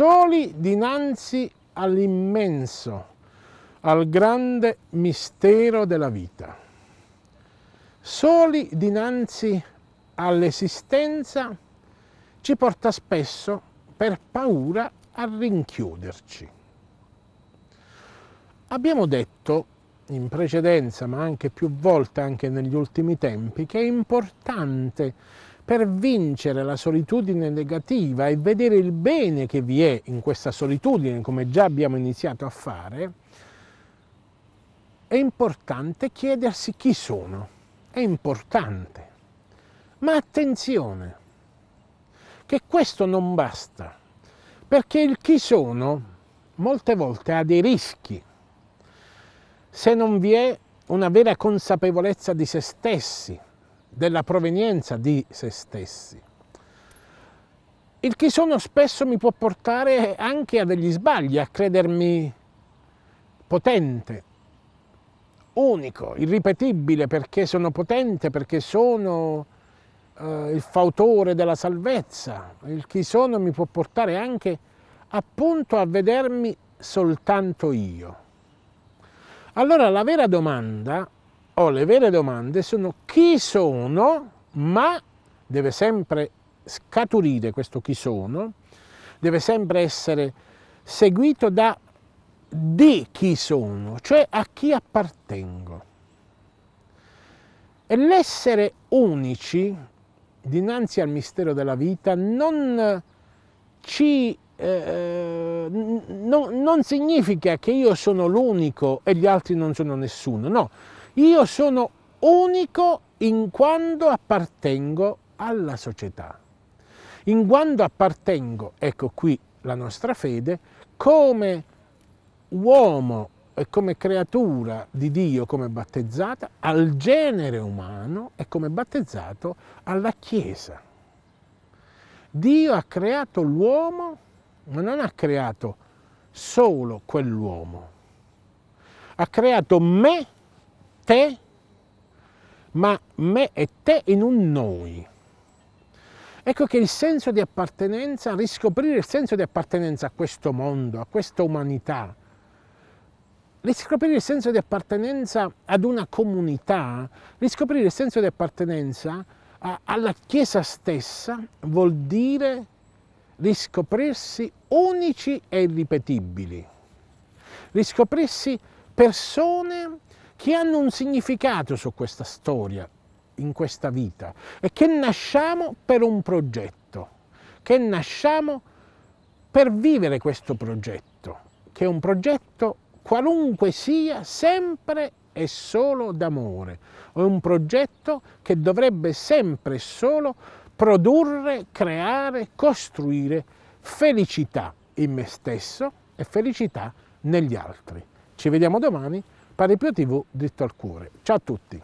soli dinanzi all'immenso, al grande mistero della vita, soli dinanzi all'esistenza ci porta spesso per paura a rinchiuderci. Abbiamo detto in precedenza, ma anche più volte anche negli ultimi tempi, che è importante per vincere la solitudine negativa e vedere il bene che vi è in questa solitudine, come già abbiamo iniziato a fare, è importante chiedersi chi sono. È importante. Ma attenzione, che questo non basta, perché il chi sono molte volte ha dei rischi. Se non vi è una vera consapevolezza di se stessi, della provenienza di se stessi. Il chi sono spesso mi può portare anche a degli sbagli, a credermi potente, unico, irripetibile perché sono potente, perché sono eh, il fautore della salvezza. Il chi sono mi può portare anche appunto a vedermi soltanto io. Allora la vera domanda è o le vere domande sono chi sono, ma deve sempre scaturire questo chi sono, deve sempre essere seguito da di chi sono, cioè a chi appartengo. E l'essere unici dinanzi al mistero della vita non, ci, eh, non, non significa che io sono l'unico e gli altri non sono nessuno, no, io sono unico in quanto appartengo alla società, in quanto appartengo, ecco qui la nostra fede, come uomo e come creatura di Dio, come battezzata, al genere umano e come battezzato alla Chiesa. Dio ha creato l'uomo, ma non ha creato solo quell'uomo. Ha creato me te, ma me e te in un noi. Ecco che il senso di appartenenza, riscoprire il senso di appartenenza a questo mondo, a questa umanità, riscoprire il senso di appartenenza ad una comunità, riscoprire il senso di appartenenza a, alla Chiesa stessa vuol dire riscoprirsi unici e irripetibili, riscoprirsi persone che hanno un significato su questa storia, in questa vita, e che nasciamo per un progetto, che nasciamo per vivere questo progetto, che è un progetto qualunque sia, sempre e solo d'amore, è un progetto che dovrebbe sempre e solo produrre, creare, costruire felicità in me stesso e felicità negli altri. Ci vediamo domani Pari Pio TV, dritto al cuore. Ciao a tutti!